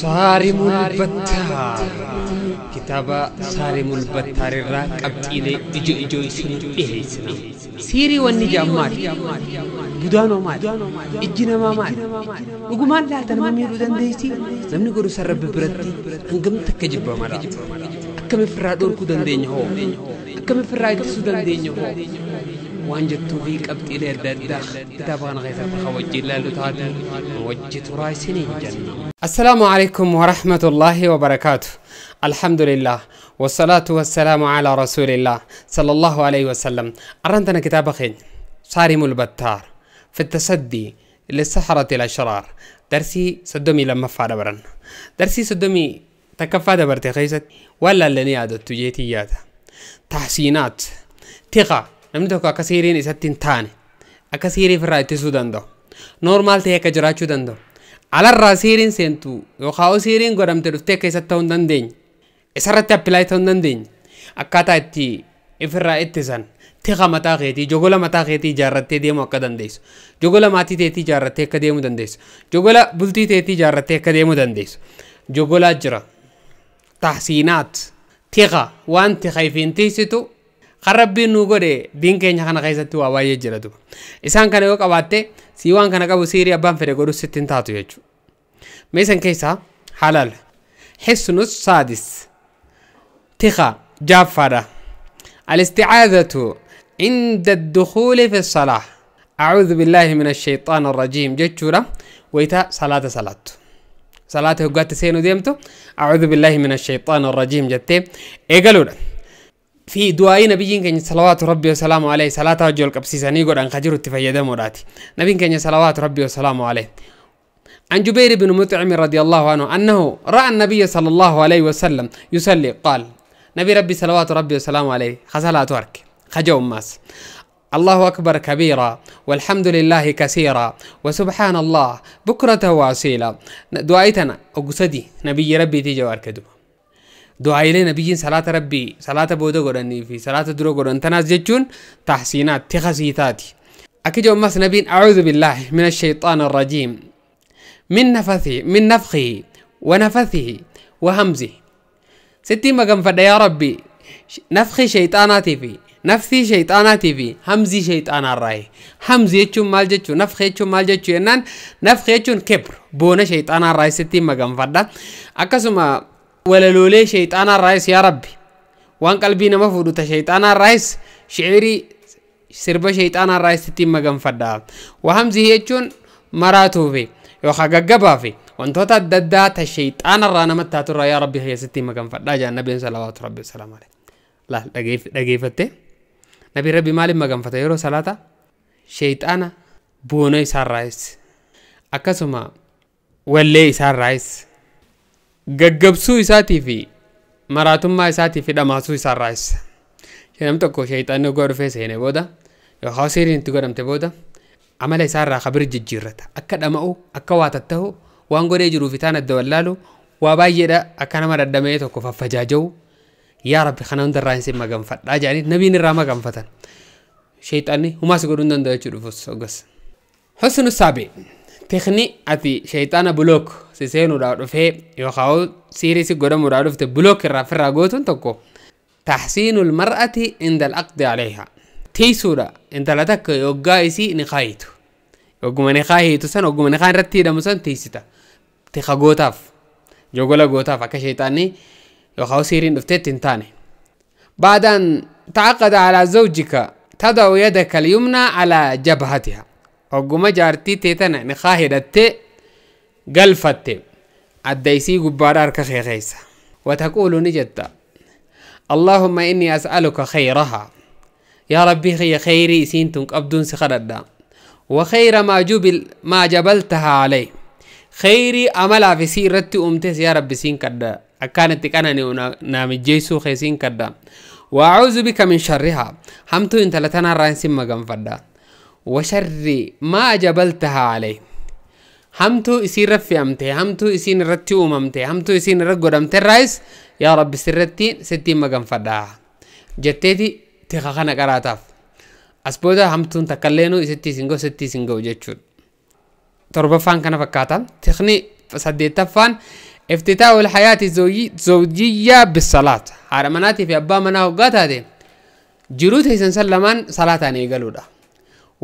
صارم البتار كتاب صارم البتار الراك أبتيني إجو إجو إسنو إهيسنا سيري والنجا أمار بدانو مال إجنا ما مال وقمان لا تنمى ميرو دنديسي نمني قرو سرب برتي أنقم تكجب مرا أكم فراد أوركو دندين هو أكم فراد تسو دندين هو waan jettuufi qabxiilee adda addaa kitaabaan keessatti kawajjiin laalu taate wajji turaa isiniin السلام عليكم ورحمة الله وبركاته الحمد لله والصلاة والسلام على رسول الله صلى الله عليه وسلم أرنتنا كتاب خين صارم البتار في التسدي للسحرة الأشرار درسي سدومي لما فادبرن درسي سدومي تكفى دبرتي خيست ولا لني عدد تجيتيات تحسينات ثقة نمني توقع إساتين تاني أكثيري في رأيتي تسودان دو نورمال تيكا جراتشو دندو alarraa seeriin seentu yookaan seeriin godhamte dhuftee keessatti ta'uu hin dandeenye. Isarratti appilaayi ta'uu hin dandeenye. Akkaataa itti ofirraa ittisan teqa mataa keetii jogola mataa keetii ijaarrattee deemu akka dandeessu. Jogola maatii teetii ijaarrattee akka deemu dandeessu. Jogola bultii teetii ijaarrattee akka deemu dandeessu. Jogolaa jira. Taasiinaat. Teqa waan teqa ifiin tiisitu harrabbiin nuu godhe diin keenya kana keessatti waa baay'ee jira duba isaan kana yoo qabaatte sii waan kana qabu siirii abbaan fedhe godhu sitti hin taatu jechuudha meesan keessaa halal xisnus saadis tiqa jaaffaadha الاستعاذة عند الدخول في الصلاة أعوذ بالله من الشيطان الرجيم جتشورة ويتا صلاة صلاة صلاة هقات سينو ديمتو أعوذ بالله من الشيطان الرجيم جتي إيقالونا في دعائي بيجين كني صلوات ربي وسلامه عليه صلاة وجل قبسيساني قد أن خجر التفيدة مراتي نبين كني صلوات ربي وسلامه عليه عن جبير بن مطعم رضي الله عنه أنه رأى النبي صلى الله عليه وسلم يصلي قال نبي ربي صلوات ربي وسلامه عليه خسالة ترك خجوا ماس الله أكبر كبيرا والحمد لله كثيرا وسبحان الله بكرة وأصيلا دعيتنا أقصدي نبي ربي تيجي وأركدو du'aayilee nabiyyiin salaata rabbii salaata booda godhanii fi salaata dura godhan tanaas jechuun taxsiinaat tiqasiitaati. Akka ijoommas nabiin acuudhu billaahi mina shayxaan arrajiim min nafathi min nafqihi wa nafathihi wa hamzihi sittiin maganfadha yaa rabbi nafqii shayxaanaatii fi naftii shayxaanaatii fi hamzii shayxaanaarraayi hamzi jechuun maal jechuu nafqi jechuun maal jechuu jennaan nafqi jechuun kibr boona shayxaanaarraayi sittiin maganfadha akkasuma ولا لولي شيطان الرئيس يا ربي وان قلبي نما فودو شيطان الرئيس شعيري سربا شيطان الرئيس تتيم مغم فدا وهم زيهيچون مراتو في يوخا غغبا في وانتو تددا تا شيطان الرانا متاتو يا ربي هي ستيم مغم فدا جا النبي صلى الله عليه وسلم لا دقيف دقيفته نبي ربي مالي مغم فتا يرو صلاتا شيطان بونو يسار رئيس أكسوما ولي يسار رئيس gaggabsuu isaatii fi maraatummaa isaatii fi dhamaasuu isaa raayisa. Nam tokko shayxaanni ogaa dhufee seene booda yookaan seeriin itti godhamte booda amala isaarraa kabir jijjiirrata. Akka dhama'u, akka waa tatta'u, waan godhee jiruuf itaan adda wallaalu, waa baay'eedha akka nama daddamee tokko faffajaaja'u. Yaa Rabbi kana hundarraa isin maganfadhaa jedhanii nabiin irraa maganfatan. Shayxaanni humaas godhuu hin danda'u jechuudha dhufuus. Saabee. تخني أتي شيطانة بلوك سيسينو راو رفه يوخاو سيري سي قدامو في رفت بلوك رافر راقوتون تكو تحسين المرأة عند الأقد عليها تي سورة انت لتك يوغا يسي نخايتو يوغما نخايتو سن يوغما نخاين رتي دمو سن تي ستا تيخا قوتاف جوغولا قوتاف اكا شيطاني يوخاو سيري نفتت تنتاني بعدان تعقد على زوجك تضع يدك اليمنى على جبهتها hogguma jaartii tee tana niqaa hidhattee galfatte adda isii gubbaadha harka kee keessa wataquulu ni jetta allaahumma innii as'aluka khayrahaa yaa rabbii kiyya khayrii isiin tun qabduun si kadhadha wa khayra maa jabaltahaa alay khayrii amalaaf isii irratti uumtes yaa rabbi isiin kadha akkaanitti qanani naamijjeessuu kee isiin kadha wa acuuzu bika min sharrihaa hamtuu intala tanaarraa isin maganfadha وشر ما جبلتها عليه همتو اسين رفي امتي همتو اسين رتي اممتي همتو اسين رقود امتي الرئيس يا رب سرتين ستين مقام فردها جتتي تخخانا قراتاف اسبودا همتون تقلينو ستي سنگو ستي سنگو جتشون تربة فان كان فكاتا تخني فسديتا فان افتتاح الحياة الزوجي زوجية بالصلاة على مناتي في أبا مناه قاتا دي جروت هيسن سلمان صلاة نيجالودا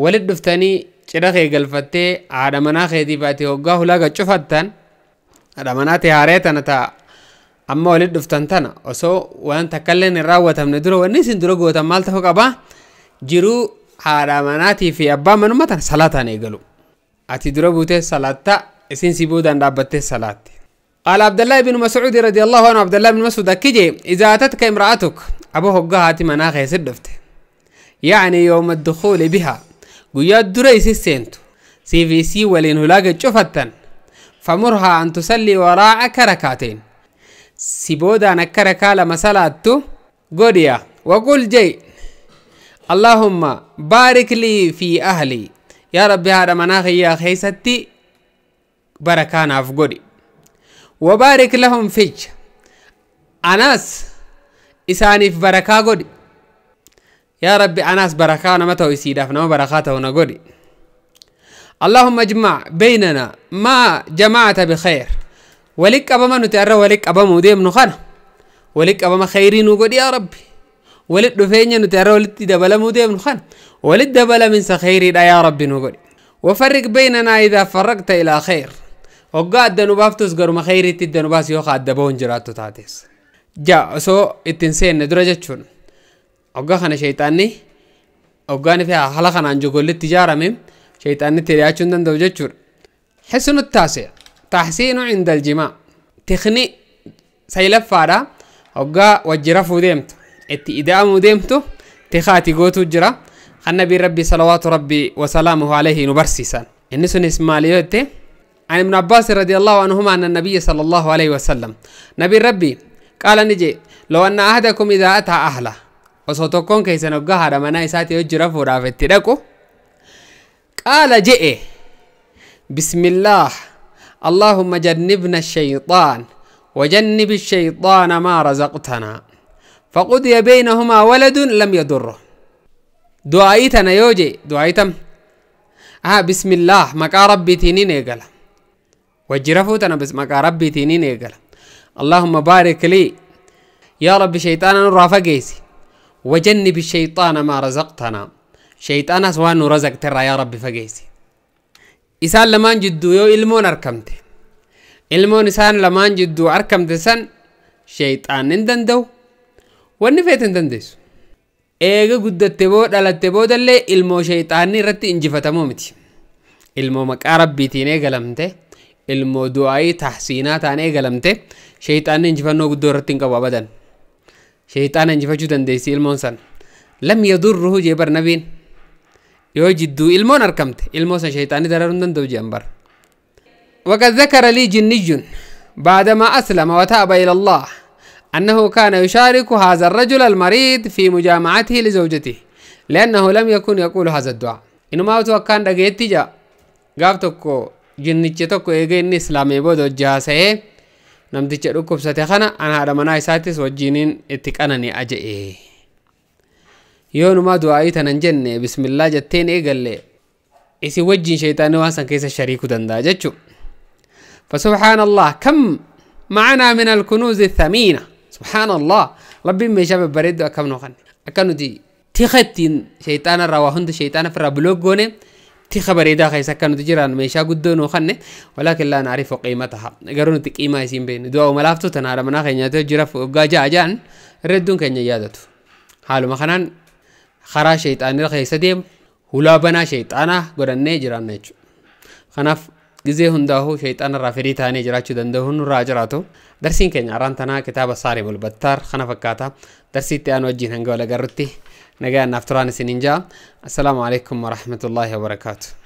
walit dhuftanii cidha kee galfattee haadha manaa keetiif ati hoggaa hulaa gacufattan haadha manaa ta'e haaree tana ta'a amma walit dhuftan tana osoo waan takkallee hin raawwatamne dura wanni isin dura gootan maal ta'uu qabaa jiruu haadha manaatii fi abbaa manuma tana salaataan eegalu ati dura buutee salaatta isin si boodaan dhaabbattee salaatte. قال عبد الله بن مسعود رضي الله عنه عبد الله بن مسعود كجي إذا أتتك امرأتك أبو هقها تمناخي سدفت يعني يوم الدخول بها guyyaa dura isi seentu cvc waliin hulaaga cufattan famurhaa an tusallii waraaca rakaateen si boodaan akka rakaa lama salaattu godhiya waqul jey allahumma baarik lii fi ahlii yaa rabbi haadha manaa kiyyaa keeysatti barakaanaaf godhi wabaarik lahum fij anas isaaniif barakaa godhi يا ربي أناس بركة أنا متى يسيداف نما بركاته ونقولي اللهم اجمع بيننا ما جمعت بخير ولك ما نتعرى ولك مودي من نخنا ولك ما خيرين وقولي يا ربي ولد دفيني نتعرى ولد دبلا من نخنا ولد دبلا من سخيري لا يا ربي نقول وفرق بيننا إذا فرقت إلى خير وقاد دنوبافتوس قرم خيري تدنوباس يوخا الدبون جراتو تاتيس جا سو اتنسين ندرجة شون waggaa kana shayxaanni waggaa nuti haala kanaan jogollitti ijaarame shayxaanitti hiriyachuu hin danda'u jechuudha. Xisnu taasee taasiinu cindal jimaa tikhni saylaffaadha waggaa wajjirafuu deemtu itti ida'amuu deemtu tikhaati gootuu jira kan nabiin rabbi salawaatu rabbi wasalaamuhu alayhi nu barsiisan. Inni sunis maali yoo jette عن ابن عباس رضي الله عنهما أن النبي صلى الله عليه وسلم نبي ربي قال نجي لو أن أحدكم إذا أتى أهله osoo كون keessan hoggaa haadha manaa isaatii hojjira دكو قال جئ بسم الله اللهم جنبنا الشيطان وجنب الشيطان ما رزقتنا فقضي بينهما ولد لم يضره دعايتنا يوجي دعايتم آه بسم الله مكا ربي تينين يقل وجرفوتنا بس مكا ربي تينين يقل اللهم بارك لي يا رب شيطانا رافقيسي وجنب الشيطان ما رزقتنا شيطان سوانو رزق ترى يا ربي فقيسي إسان لما جدو يو إلمون أركمته إلمون إسان لما جدو أركمته سن شيطان نندندو ونفيت ندندس إيغا قد بود على تبود اللي إلمو شيطاني رتي إنجفة مومتي إلمو مكا تين إيغا لمته إلمو دعاي تحسينات عن إيغا لمته شيطان إنجفتنو قدو رتي إنقوا بدن شيطانا انجفجو دنديسي المون سن لم يضره جبر نبين يو جدو المون اركمت المون سن شيطان دررون دندو جنبر وقد ذكر لي جني بعدما أسلم وتاب إلى الله أنه كان يشارك هذا الرجل المريض في مجامعته لزوجته لأنه لم يكن يقول هذا الدعاء إنما ما كان دقيت جا قابتكو جنيتكو إيجي إني إسلامي بودو جاسه namticha dhukkubsate kana an haadha manaa isaattis wajjiiniin itti qanani aja'e yoo numaa du'aa'ii tanan jenne bismillaa jetteen eegalle isi wajjiin sheeyxaanii waan san keessa shariiku danda'a jechu فسبحان الله كم معنا من الكنوز الثمينة سبحان الله ربي ما شاب بريد أكم نخن أكنو دي تختين شيطان الرواهند شيطان في الربلوغ ti khabareeda kaysa kanuti jiraan meeshaa guddoonuu kanne walaakin laa arifo qiimataha garuu nuti qiimaa isiin beekne du'a umalaaftu tan haadhamanaa keenyaatoo jira waggaa ja'a ja'an redduun keenya yaadatu haaluma kanaan karaa shayxaanira keessa deemu hulaa banaa shayxaanaa godhannee jiraanna jechuudha kanaaf ጊዜ ሁንዳሁ ሸይጣን ራፊሪ ታኔ ጅራችሁ ደንደሁን ኑራ ጅራቱ ደርሲን ኬኛ አራን ተና ኪታበ ሳሪ ቡልበታር ከነ ፈካታ ደርሲት ያን ወጂን ሀንገ ወለገሩቲ نجا في نينجا السلام عليكم ورحمة الله وبركاته